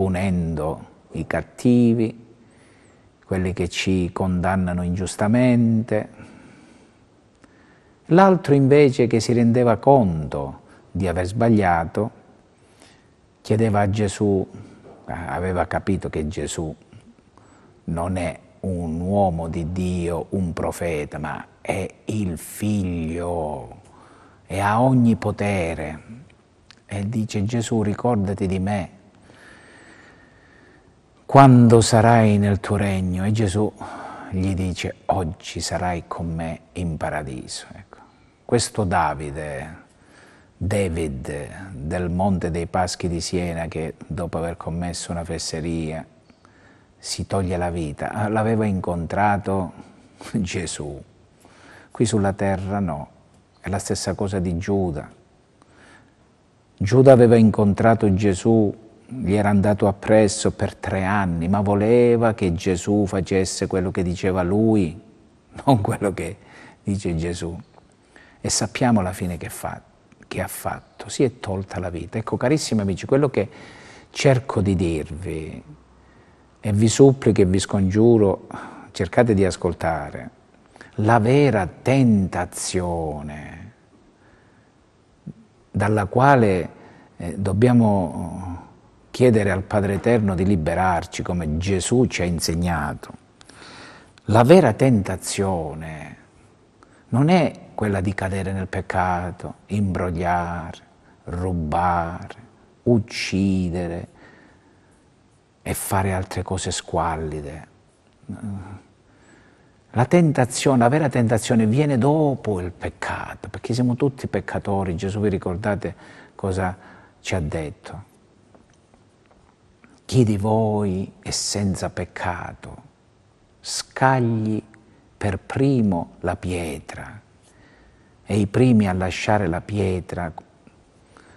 punendo i cattivi, quelli che ci condannano ingiustamente. L'altro invece che si rendeva conto di aver sbagliato, chiedeva a Gesù, aveva capito che Gesù non è un uomo di Dio, un profeta, ma è il figlio e ha ogni potere. E dice Gesù ricordati di me quando sarai nel tuo regno? E Gesù gli dice, oggi sarai con me in paradiso. Ecco. Questo Davide, David del Monte dei Paschi di Siena, che dopo aver commesso una fesseria si toglie la vita, ah, l'aveva incontrato Gesù. Qui sulla terra no, è la stessa cosa di Giuda. Giuda aveva incontrato Gesù gli era andato appresso per tre anni, ma voleva che Gesù facesse quello che diceva lui, non quello che dice Gesù. E sappiamo la fine che, fa, che ha fatto, si è tolta la vita. Ecco, carissimi amici, quello che cerco di dirvi e vi supplico e vi scongiuro, cercate di ascoltare, la vera tentazione dalla quale eh, dobbiamo chiedere al Padre Eterno di liberarci come Gesù ci ha insegnato. La vera tentazione non è quella di cadere nel peccato, imbrogliare, rubare, uccidere e fare altre cose squallide. La tentazione, la vera tentazione viene dopo il peccato, perché siamo tutti peccatori. Gesù vi ricordate cosa ci ha detto? chi di voi è senza peccato, scagli per primo la pietra. E i primi a lasciare la pietra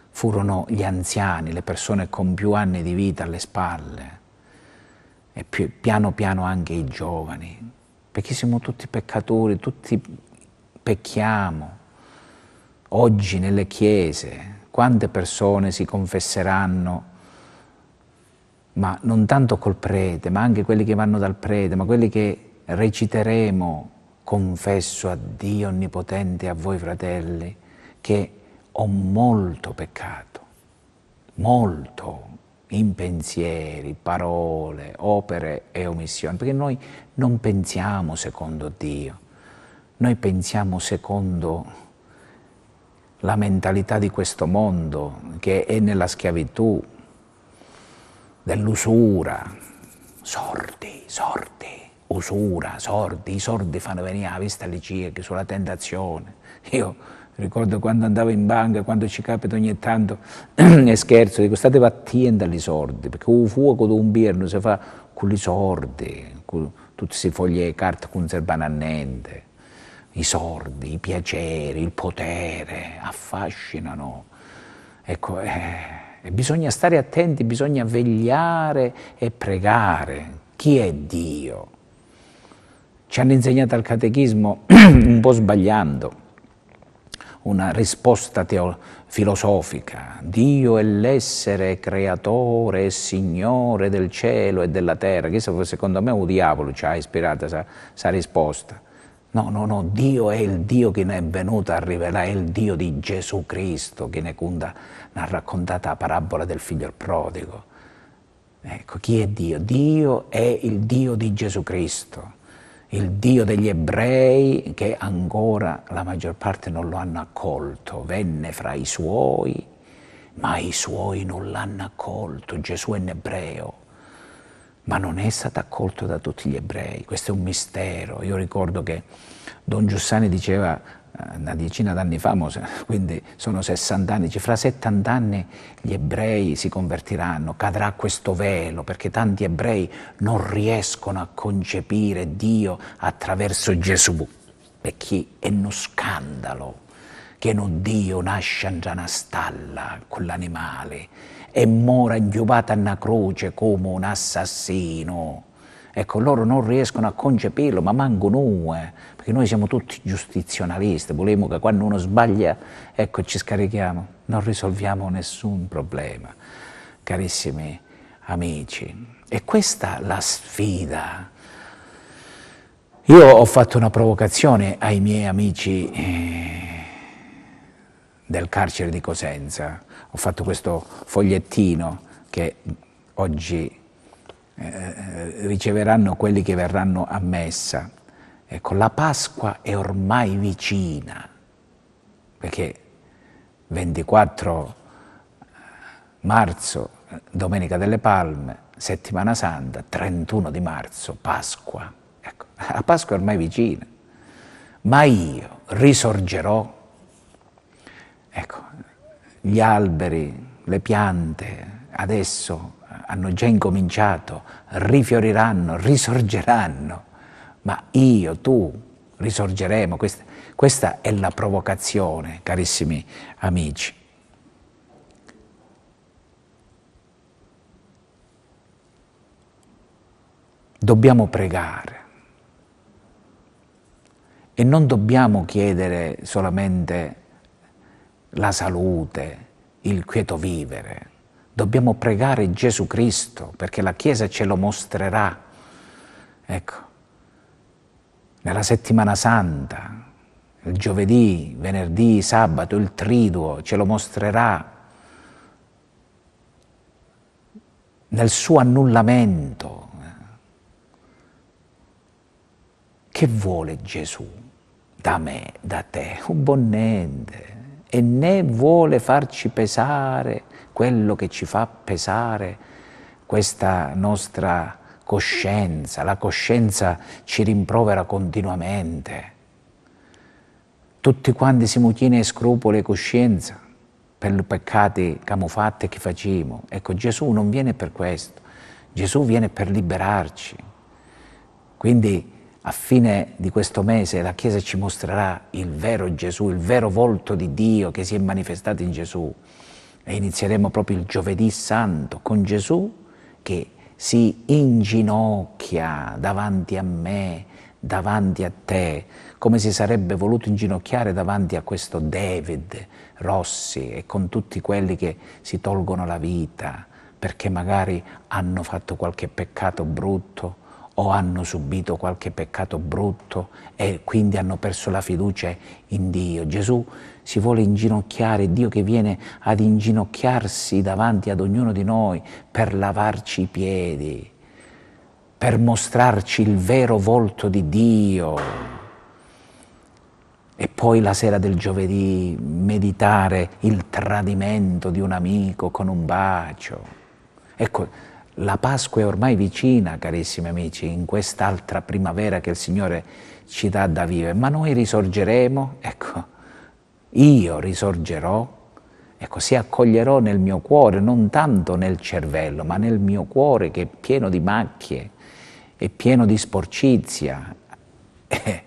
furono gli anziani, le persone con più anni di vita alle spalle, e più, piano piano anche i giovani, perché siamo tutti peccatori, tutti pecchiamo. Oggi nelle chiese, quante persone si confesseranno ma non tanto col prete, ma anche quelli che vanno dal prete, ma quelli che reciteremo, confesso a Dio Onnipotente e a voi fratelli, che ho molto peccato, molto in pensieri, parole, opere e omissioni, perché noi non pensiamo secondo Dio, noi pensiamo secondo la mentalità di questo mondo che è nella schiavitù, dell'usura, sordi, sordi, usura, sordi, i sordi fanno venire la vista alle cieche, sulla tentazione. Io ricordo quando andavo in banca, quando ci capita ogni tanto, e scherzo, dico state attenti agli sordi, perché un fuoco di un birno si fa con i sordi, con tutte questi foglie di carta servono a niente. I sordi, i piaceri, il potere affascinano. Ecco, eh, e eh, bisogna stare attenti, bisogna vegliare e pregare. Chi è Dio? Ci hanno insegnato al catechismo, un po' sbagliando, una risposta filosofica. Dio è l'essere creatore e signore del cielo e della terra. Questo secondo me, un diavolo ci ha ispirato questa risposta No, no, no, Dio è il Dio che ne è venuto a rivelare, è il Dio di Gesù Cristo che ne, conta, ne ha raccontata la parabola del figlio prodigo. Ecco, chi è Dio? Dio è il Dio di Gesù Cristo, il Dio degli ebrei che ancora la maggior parte non lo hanno accolto, venne fra i suoi, ma i suoi non l'hanno accolto, Gesù è un ebreo ma non è stato accolto da tutti gli ebrei. Questo è un mistero. Io ricordo che Don Giussani diceva eh, una decina d'anni fa, quindi sono 60 anni, dice, fra 70 anni gli ebrei si convertiranno, cadrà questo velo, perché tanti ebrei non riescono a concepire Dio attraverso Gesù. Perché è uno scandalo che non Dio nasce da una stalla con l'animale e mora a una croce come un assassino. Ecco, loro non riescono a concepirlo, ma manco noi, perché noi siamo tutti giustizionalisti, vogliamo che quando uno sbaglia, ecco, ci scarichiamo, non risolviamo nessun problema, carissimi amici. E questa è la sfida. Io ho fatto una provocazione ai miei amici. Eh, del carcere di Cosenza. Ho fatto questo fogliettino che oggi eh, eh, riceveranno quelli che verranno a messa. Ecco, la Pasqua è ormai vicina, perché 24 eh, marzo, eh, Domenica delle Palme, Settimana Santa, 31 di marzo, Pasqua. Ecco, la Pasqua è ormai vicina, ma io risorgerò Ecco, gli alberi, le piante adesso hanno già incominciato, rifioriranno, risorgeranno, ma io, tu, risorgeremo. Questa, questa è la provocazione, carissimi amici. Dobbiamo pregare e non dobbiamo chiedere solamente la salute, il quieto vivere. Dobbiamo pregare Gesù Cristo perché la Chiesa ce lo mostrerà. Ecco, nella settimana santa, il giovedì, venerdì, sabato, il triduo ce lo mostrerà. Nel suo annullamento. Eh, che vuole Gesù da me, da te? Un buon niente e né vuole farci pesare quello che ci fa pesare questa nostra coscienza, la coscienza ci rimprovera continuamente. Tutti quanti si mutine e scrupoli e coscienza per i peccati camufati che facciamo. Ecco, Gesù non viene per questo, Gesù viene per liberarci. Quindi a fine di questo mese la Chiesa ci mostrerà il vero Gesù, il vero volto di Dio che si è manifestato in Gesù. E inizieremo proprio il giovedì santo con Gesù che si inginocchia davanti a me, davanti a te, come si sarebbe voluto inginocchiare davanti a questo David Rossi e con tutti quelli che si tolgono la vita perché magari hanno fatto qualche peccato brutto o hanno subito qualche peccato brutto e quindi hanno perso la fiducia in Dio. Gesù si vuole inginocchiare, Dio che viene ad inginocchiarsi davanti ad ognuno di noi per lavarci i piedi, per mostrarci il vero volto di Dio. E poi la sera del giovedì meditare il tradimento di un amico con un bacio. Ecco, la Pasqua è ormai vicina, carissimi amici, in quest'altra primavera che il Signore ci dà da vivere, ma noi risorgeremo, ecco, io risorgerò, ecco, si accoglierò nel mio cuore, non tanto nel cervello, ma nel mio cuore che è pieno di macchie, è pieno di sporcizia. Eh,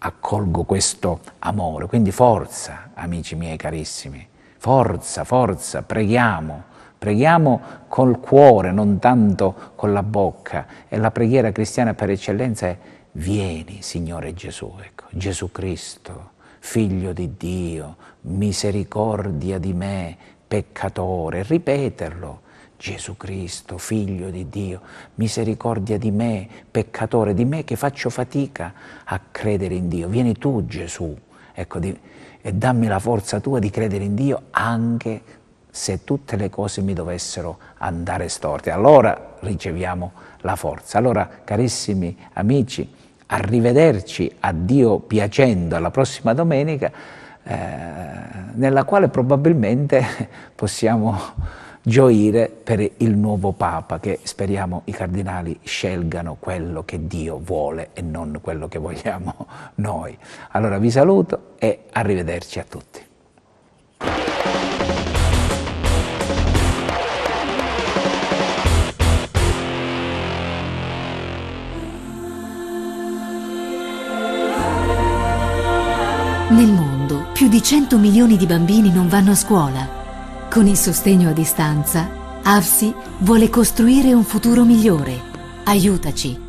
accolgo questo amore, quindi forza, amici miei carissimi, forza, forza, preghiamo Preghiamo col cuore, non tanto con la bocca. E la preghiera cristiana per eccellenza è vieni Signore Gesù, ecco, Gesù Cristo, figlio di Dio, misericordia di me, peccatore. Ripeterlo. Gesù Cristo, figlio di Dio, misericordia di me, peccatore, di me che faccio fatica a credere in Dio. Vieni tu Gesù, ecco, di, e dammi la forza tua di credere in Dio anche se tutte le cose mi dovessero andare storte, allora riceviamo la forza. Allora, carissimi amici, arrivederci a Dio piacendo alla prossima domenica, eh, nella quale probabilmente possiamo gioire per il nuovo Papa, che speriamo i cardinali scelgano quello che Dio vuole e non quello che vogliamo noi. Allora vi saluto e arrivederci a tutti. Nel mondo più di 100 milioni di bambini non vanno a scuola. Con il sostegno a distanza, AFSI vuole costruire un futuro migliore. Aiutaci!